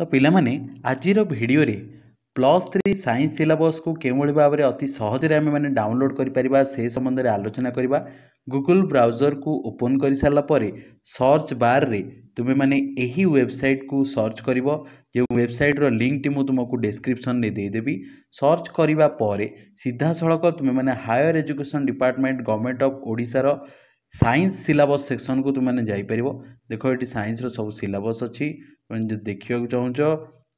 ତ ପିଲାମାନେ ଆଜିର ଭିଡ଼ିଓରେ ପ୍ଲସ୍ ଥ୍ରୀ ସାଇନ୍ସ ସିଲାବସ୍କୁ କେଉଁଭଳି ଭାବରେ ଅତି ସହଜରେ ଆମେମାନେ ଡାଉନଲୋଡ଼୍ କରିପାରିବା ସେ ସମ୍ବନ୍ଧରେ ଆଲୋଚନା କରିବା ଗୁଗୁଲ୍ ବ୍ରାଉଜର୍କୁ ଓପନ୍ କରିସାରିଲା ପରେ ସର୍ଚ୍ଚ ବାର୍ରେ ତୁମେମାନେ ଏହି ୱେବସାଇଟ୍କୁ ସର୍ଚ୍ଚ କରିବ ଯେଉଁ ୱେବସାଇଟ୍ର ଲିଙ୍କ୍ଟି ମୁଁ ତୁମକୁ ଡେସ୍କ୍ରିପ୍ସନ୍ରେ ଦେଇଦେବି ସର୍ଚ୍ଚ କରିବା ପରେ ସିଧାସଳଖ ତୁମେମାନେ higher education department government of ଓଡ଼ିଶାର साइंस सिलेबस सेक्शन को तुमने जापर देखो ये सैन्सर सब सिलेबस अच्छी तुम देखा चाहो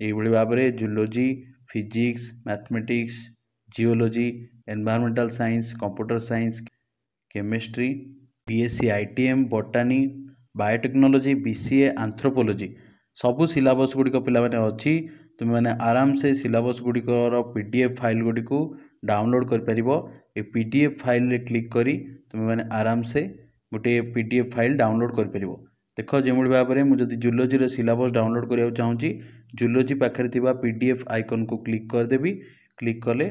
ये भाव में zoology physics mathematics geology environmental science computer science chemistry BSc ITM botany biotechnology BCA anthropology सब सिलेबस गुड़िक पे अच्छी तुम्हें आराम से सिलेबस गुड़िकर पी डी फाइल गुड़ी डाउनलोड कर पार a P D F file click कर तुम्हें आराम से ଗୋଟିଏ P D F file download କରିପାରିବ ଦେଖ ଯେଉଁଭଳି ଭାବରେ ମୁଁ ଯଦି ଜୁଲୋଜିର ସିଲାବସ୍ ଡାଉନଲୋଡ଼୍ କରିବାକୁ ଚାହୁଁଛି ଜୁଲୋଜି ପାଖରେ ଥିବା ପି ଡି ଏଫ୍ ଆଇକନ୍କୁ କ୍ଲିକ୍ କରିଦେବି କ୍ଲିକ୍ କଲେ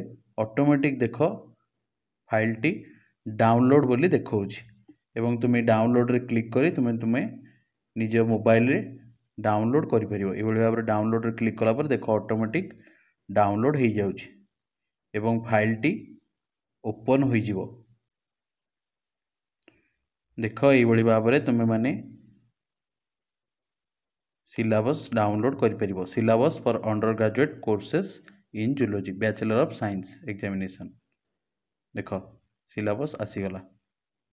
ଅଟୋମେଟିକ୍ ଦେଖ ଫାଇଲ୍ଟି ଡାଉନଲୋଡ଼୍ ବୋଲି ଦେଖାଉଛି ଏବଂ ତୁମେ ଡାଉନଲୋଡ଼୍ରେ କ୍ଲିକ୍ କରି ତୁମେ ତୁମେ ନିଜ ମୋବାଇଲ୍ରେ ଡାଉନଲୋଡ଼୍ କରିପାରିବ ଏଭଳି ଭାବରେ ଡାଉନଲୋଡ଼୍ରେ କ୍ଲିକ୍ କଲା ପରେ ଦେଖ ଅଟୋମେଟିକ୍ ଡାଉନଲୋଡ଼୍ ହୋଇଯାଉଛି ଏବଂ ଫାଇଲ୍ଟି ଓପନ୍ ହୋଇଯିବ देख यही भाव में तुम्हें सिलबस डाउनलोड कर syllabus for under graduate courses in zoology bachelor of science examination देख सिलेबस आसीगला